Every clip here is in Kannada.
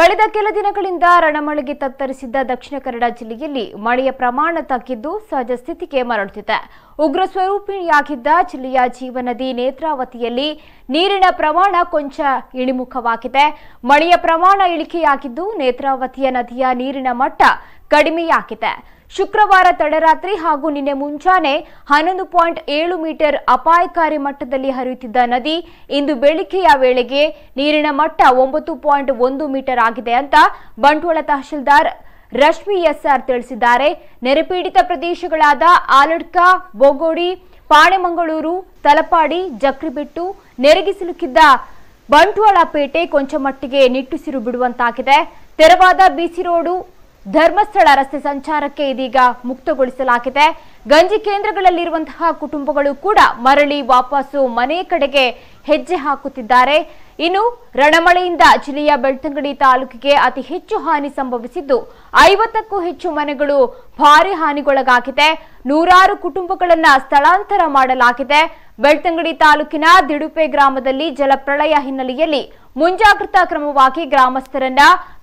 ಕಳೆದ ಕೆಲ ದಿನಗಳಿಂದ ರಣಮಳೆಗೆ ತತ್ತರಿಸಿದ್ದ ದಕ್ಷಿಣ ಕನ್ನಡ ಜಿಲ್ಲೆಯಲ್ಲಿ ಮಳೆಯ ಪ್ರಮಾಣ ತಗ್ಗಿದ್ದು ಸಹಜ ಸ್ಥಿತಿಗೆ ಮರಳುತ್ತಿದೆ ಉಗ್ರ ಸ್ವರೂಪಿಣಿಯಾಗಿದ್ದ ಜಿಲ್ಲೆಯ ಜೀವನದಿ ನೇತ್ರಾವತಿಯಲ್ಲಿ ನೀರಿನ ಪ್ರಮಾಣ ಕೊಂಚ ಇಳಿಮುಖವಾಗಿದೆ ಮಳೆಯ ಪ್ರಮಾಣ ಇಳಿಕೆಯಾಗಿದ್ದು ನೇತ್ರಾವತಿಯ ನದಿಯ ನೀರಿನ ಮಟ್ಟ ಕಡಿಮೆಯಾಗಿದೆ ಶುಕ್ರವಾರ ತಡರಾತ್ರಿ ಹಾಗೂ ನಿನ್ನೆ ಮುಂಚಾನೆ ಹನ್ನೊಂದು ಪಾಯಿಂಟ್ ಏಳು ಮೀಟರ್ ಅಪಾಯಕಾರಿ ಮಟ್ಟದಲ್ಲಿ ಹರಿಯುತ್ತಿದ್ದ ನದಿ ಇಂದು ಬೆಳಿಗ್ಗೆಯ ವೇಳೆಗೆ ನೀರಿನ ಮಟ್ಟ ಒಂಬತ್ತು ಪಾಯಿಂಟ್ ಒಂದು ಮೀಟರ್ ಆಗಿದೆ ಅಂತ ಬಂಟ್ವಾಳ ತಹಶೀಲ್ದಾರ್ ರಶ್ಮಿ ಎಸ್ಆರ್ ತಿಳಿಸಿದ್ದಾರೆ ನೆರೆಪೀಡಿತ ಪ್ರದೇಶಗಳಾದ ಆಲಡ್ಕ ಬೋಗೋಡಿ ಪಾಣೆಮಂಗಳೂರು ತಲಪಾಡಿ ಜಕ್ರಿಬೆಟ್ಟು ನೆರೆಗೆ ಸಿಲುಕಿದ್ದ ಬಂಟ್ವಾಳ ಪೇಟೆ ಕೊಂಚ ಮಟ್ಟಿಗೆ ನಿಟ್ಟುಸಿರು ಬಿಡುವಂತಾಗಿದೆ ತೆರವಾದ ಬಿಸಿ ರೋಡು ಧರ್ಮಸ್ಥಳ ರಸ್ತೆ ಸಂಚಾರಕ್ಕೆ ಇದೀಗ ಮುಕ್ತಗೊಳಿಸಲಾಗಿದೆ ಗಂಜಿ ಕೇಂದ್ರಗಳಲ್ಲಿರುವಂತಹ ಕುಟುಂಬಗಳು ಕೂಡ ಮರಳಿ ವಾಪಸ್ಸು ಮನೆ ಕಡೆಗೆ ಹೆಜ್ಜೆ ಹಾಕುತ್ತಿದ್ದಾರೆ ಇನ್ನು ರಣಮಳೆಯಿಂದ ಜಿಲ್ಲೆಯ ಬೆಳ್ತಂಗಡಿ ತಾಲೂಕಿಗೆ ಅತಿ ಹೆಚ್ಚು ಹಾನಿ ಸಂಭವಿಸಿದ್ದು ಐವತ್ತಕ್ಕೂ ಹೆಚ್ಚು ಮನೆಗಳು ಭಾರಿ ಹಾನಿಗೊಳಗಾಗಿದೆ ನೂರಾರು ಕುಟುಂಬಗಳನ್ನು ಸ್ಥಳಾಂತರ ಮಾಡಲಾಗಿದೆ ಬೆಳ್ತಂಗಡಿ ತಾಲೂಕಿನ ದಿಡುಪೆ ಗ್ರಾಮದಲ್ಲಿ ಜಲಪ್ರಳಯ ಹಿನ್ನೆಲೆಯಲ್ಲಿ ಮುಂಜಾಗ್ರತಾ ಕ್ರಮವಾಗಿ ಗ್ರಾಮಸ್ಥರನ್ನ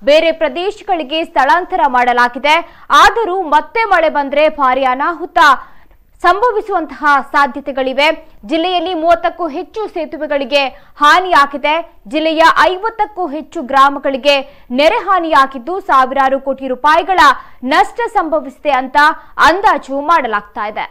ಬೇರೆ ಪ್ರದೇಶಗಳಿಗೆ ಸ್ಥಳಾಂತರ ಮಾಡಲಾಗಿದೆ ಆದರೂ ಮತ್ತೆ ಮಳೆ ಬಂದರೆ ಭಾರಿ ಅನಾಹುತ ಸಂಭವಿಸುವಂತಹ ಸಾಧ್ಯತೆಗಳಿವೆ ಜಿಲ್ಲೆಯಲ್ಲಿ ಮೂವತ್ತಕ್ಕೂ ಹೆಚ್ಚು ಸೇತುವೆಗಳಿಗೆ ಹಾನಿಯಾಗಿದೆ ಜಿಲ್ಲೆಯ ಐವತ್ತಕ್ಕೂ ಹೆಚ್ಚು ಗ್ರಾಮಗಳಿಗೆ ನೆರೆ ಹಾನಿಯಾಗಿದ್ದು ಸಾವಿರಾರು ಕೋಟಿ ರೂಪಾಯಿಗಳ ನಷ್ಟ ಸಂಭವಿಸಿದೆ ಅಂತ ಅಂದಾಜು ಮಾಡಲಾಗ್ತಾ ಇದೆ